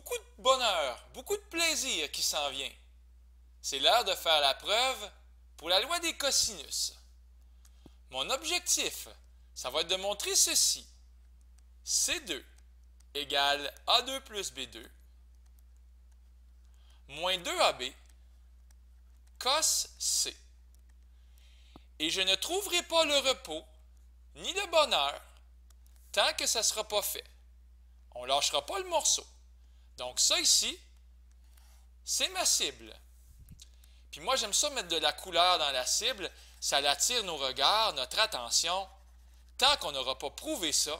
beaucoup de bonheur, beaucoup de plaisir qui s'en vient. C'est l'heure de faire la preuve pour la loi des cosinus. Mon objectif, ça va être de montrer ceci. C2 égale A2 plus B2 moins 2AB cos C. Et je ne trouverai pas le repos ni le bonheur tant que ça ne sera pas fait. On ne lâchera pas le morceau. Donc ça ici, c'est ma cible. Puis moi, j'aime ça mettre de la couleur dans la cible. Ça attire nos regards, notre attention. Tant qu'on n'aura pas prouvé ça,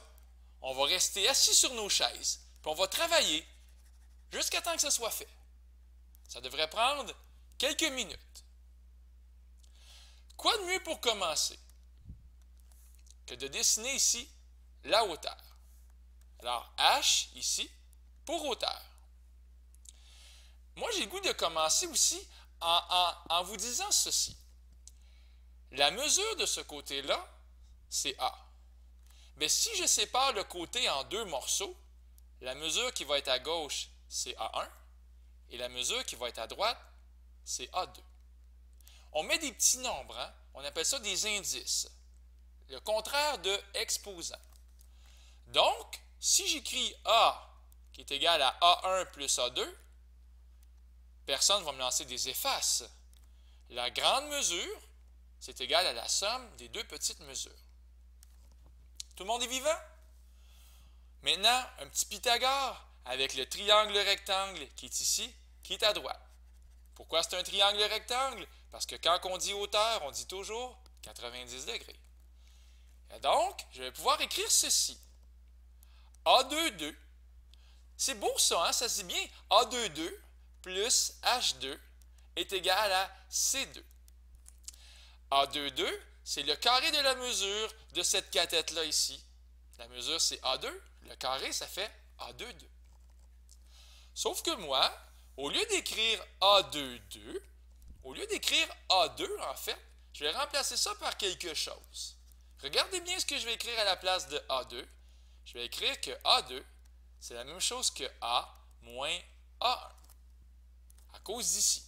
on va rester assis sur nos chaises, puis on va travailler jusqu'à temps que ce soit fait. Ça devrait prendre quelques minutes. Quoi de mieux pour commencer que de dessiner ici la hauteur? Alors, H ici pour hauteur. Moi, j'ai le goût de commencer aussi en, vous disant ceci. La mesure de ce côté-là, c'est A. Mais si je sépare le côté en deux morceaux, la mesure qui va être à gauche, c'est A1, et la mesure qui va être à droite, c'est A2. On met des petits nombres, hein. on appelle ça des indices, le contraire de exposant. Donc, si j'écris A qui est égal à A1 plus A2, personne va me lancer des effaces. La grande mesure, c'est égal à la somme des deux petites mesures. Tout le monde est vivant? Maintenant, un petit Pythagore avec le triangle rectangle qui est ici, qui est à droite. Pourquoi c'est un triangle rectangle? Parce que quand on dit hauteur, on dit toujours 90 degrés. Et donc, je vais pouvoir écrire ceci. A2, C'est beau ça, hein? ça se dit bien. A2, 22 plus H2 est égal à C2. A22, c'est le carré de la mesure de cette cathète-là ici. La mesure, c'est A2. Le carré, ça fait A22. Sauf que moi, au lieu d'écrire A22, au lieu d'écrire A2, en fait, je vais remplacer ça par quelque chose. Regardez bien ce que je vais écrire à la place de A2. Je vais écrire que A2, c'est la même chose que A moins A1 ici.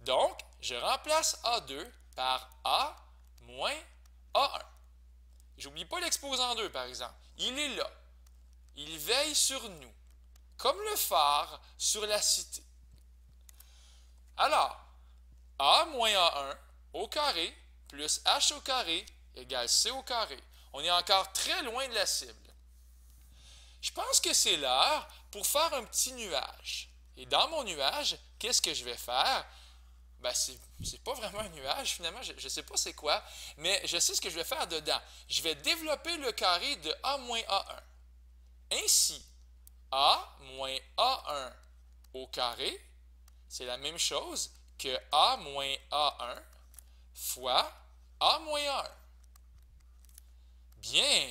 Donc, je remplace A2 par A moins A1. J'oublie pas l'exposant 2, par exemple. Il est là. Il veille sur nous, comme le phare sur la cité. Alors, A moins A1 au carré plus H au carré égale C au carré. On est encore très loin de la cible. Je pense que c'est l'heure pour faire un petit nuage. Et dans mon nuage, qu'est-ce que je vais faire? Ben, c'est pas vraiment un nuage, finalement, je ne sais pas c'est quoi, mais je sais ce que je vais faire dedans. Je vais développer le carré de A moins A1. Ainsi, A moins A1 au carré, c'est la même chose que A moins A1 fois A moins A1. Bien!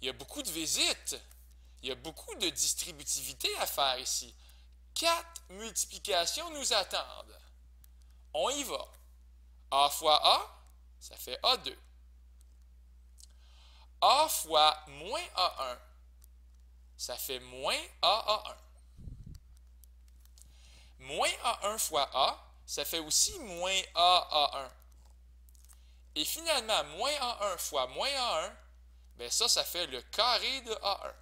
Il y a beaucoup de visites. Il y a beaucoup de distributivité à faire ici quatre multiplications nous attendent. On y va. A fois A, ça fait A2. A fois moins A1, ça fait moins aa 1 Moins A1 fois A, ça fait aussi moins aa 1 Et finalement, moins A1 fois moins A1, bien ça, ça fait le carré de A1.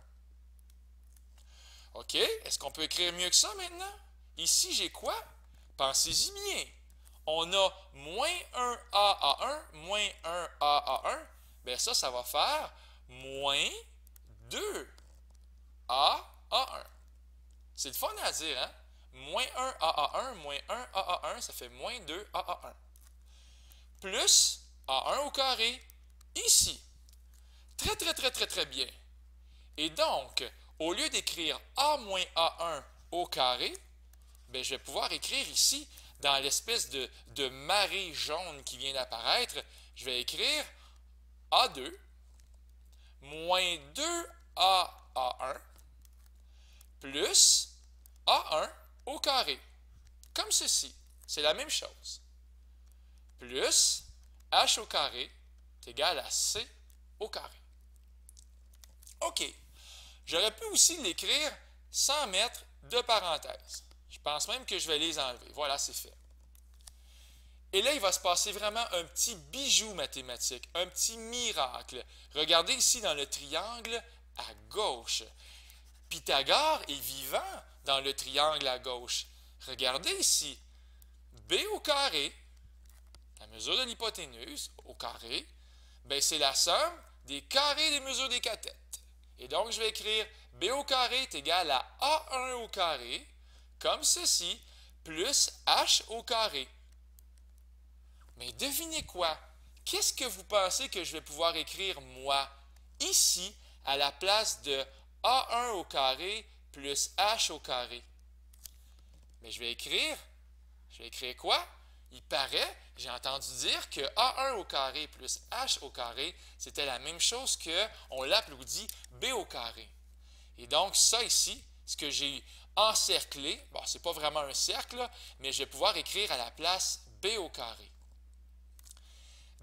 OK, est-ce qu'on peut écrire mieux que ça maintenant? Ici, j'ai quoi? Pensez-y bien. On a moins 1 aa 1, moins 1A 1. Bien ça, ça va faire moins 2A 1. C'est le fun à dire, hein? Moins 1 aa 1, moins 1 aa 1, ça fait moins 2A 1. Plus A1 au carré, ici. Très, très, très, très, très bien. Et donc, au lieu d'écrire a moins a1 au carré, ben, je vais pouvoir écrire ici, dans l'espèce de, de marée jaune qui vient d'apparaître, je vais écrire a2 moins 2a a1 plus a1 au carré, comme ceci. C'est la même chose. Plus h au carré est égal à c au carré. OK. J'aurais pu aussi l'écrire sans mettre de parenthèses. Je pense même que je vais les enlever. Voilà, c'est fait. Et là, il va se passer vraiment un petit bijou mathématique, un petit miracle. Regardez ici dans le triangle à gauche. Pythagore est vivant dans le triangle à gauche. Regardez ici. B au carré, la mesure de l'hypoténuse au carré, ben, c'est la somme des carrés des mesures des cathètes. Et donc, je vais écrire b au carré est égal à a1 au carré, comme ceci, plus h au carré. Mais devinez quoi? Qu'est-ce que vous pensez que je vais pouvoir écrire, moi, ici, à la place de a1 au carré plus h au carré? Mais je vais écrire, je vais écrire quoi? Il paraît, j'ai entendu dire que A1 au carré plus H au carré, c'était la même chose que, on l'applaudit, B au carré. Et donc, ça ici, ce que j'ai encerclé, bon, n'est pas vraiment un cercle, mais je vais pouvoir écrire à la place B au carré.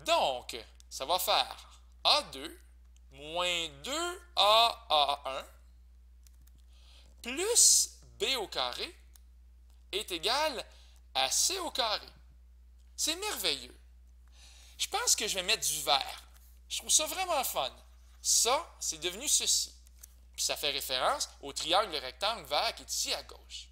Donc, ça va faire A2 moins 2AA1 plus B au carré est égal à C au carré. C'est merveilleux. Je pense que je vais mettre du vert. Je trouve ça vraiment fun. Ça, c'est devenu ceci. Puis ça fait référence au triangle rectangle vert qui est ici à gauche.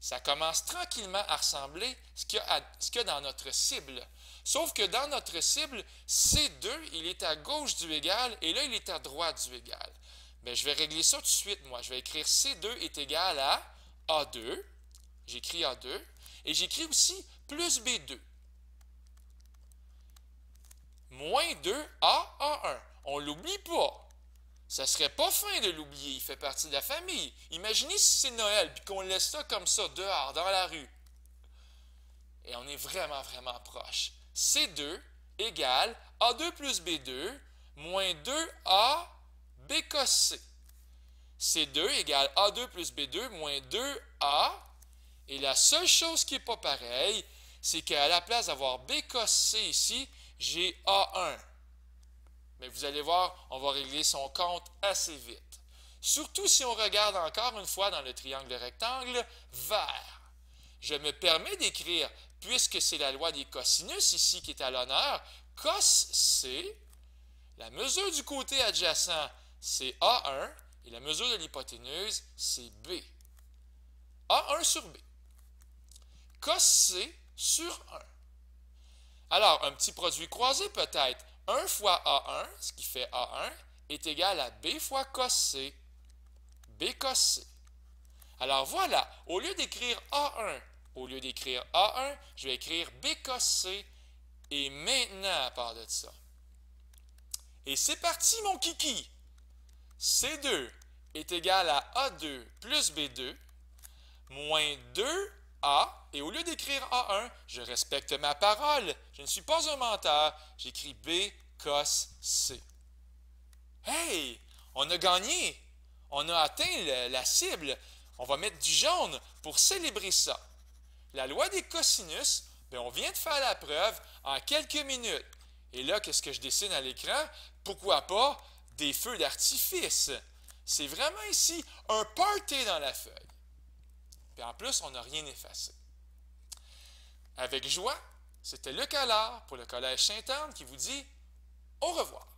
Ça commence tranquillement à ressembler ce qu'il y, a dans notre cible. Sauf que dans notre cible, C2, il est à gauche du égal et là, il est à droite du égal. Mais ben, je vais régler ça tout de suite, moi. Je vais écrire C2 est égal à A2. J'écris A2. Et j'écris aussi plus B2 moins 2A 1. On l'oublie pas. Ça serait pas fin de l'oublier. Il fait partie de la famille. Imaginez si c'est Noël puis qu'on laisse ça comme ça dehors, dans la rue. Et on est vraiment, vraiment proche. C2 égale A2 plus B2 moins 2A B C. C2 égale A2 plus B2 moins 2A et la seule chose qui n'est pas pareille, c'est qu'à la place d'avoir B cos C ici, j'ai A1. Mais vous allez voir, on va régler son compte assez vite. Surtout si on regarde encore une fois dans le triangle rectangle vert. Je me permets d'écrire, puisque c'est la loi des cosinus ici qui est à l'honneur, cos C, la mesure du côté adjacent, c'est A1, et la mesure de l'hypoténuse, c'est B. A1 sur B cossé sur 1. Alors, un petit produit croisé peut-être. 1 fois A1, ce qui fait A1, est égal à B fois cossé. B cossé. Alors voilà, au lieu d'écrire A1, au lieu d'écrire A1, je vais écrire B cossé. Et maintenant, à part de ça. Et c'est parti, mon kiki! C2 est égal à A2 plus B2 moins 2 et au lieu d'écrire A1, je respecte ma parole. Je ne suis pas un menteur. J'écris B, cos, C. Hey, on a gagné. On a atteint la cible. On va mettre du jaune pour célébrer ça. La loi des cosinus, bien, on vient de faire la preuve en quelques minutes. Et là, qu'est-ce que je dessine à l'écran? Pourquoi pas des feux d'artifice? C'est vraiment ici un party dans la feuille. Et en plus, on n'a rien effacé. Avec joie, c'était le Calard pour le Collège Sainte-Anne qui vous dit au revoir.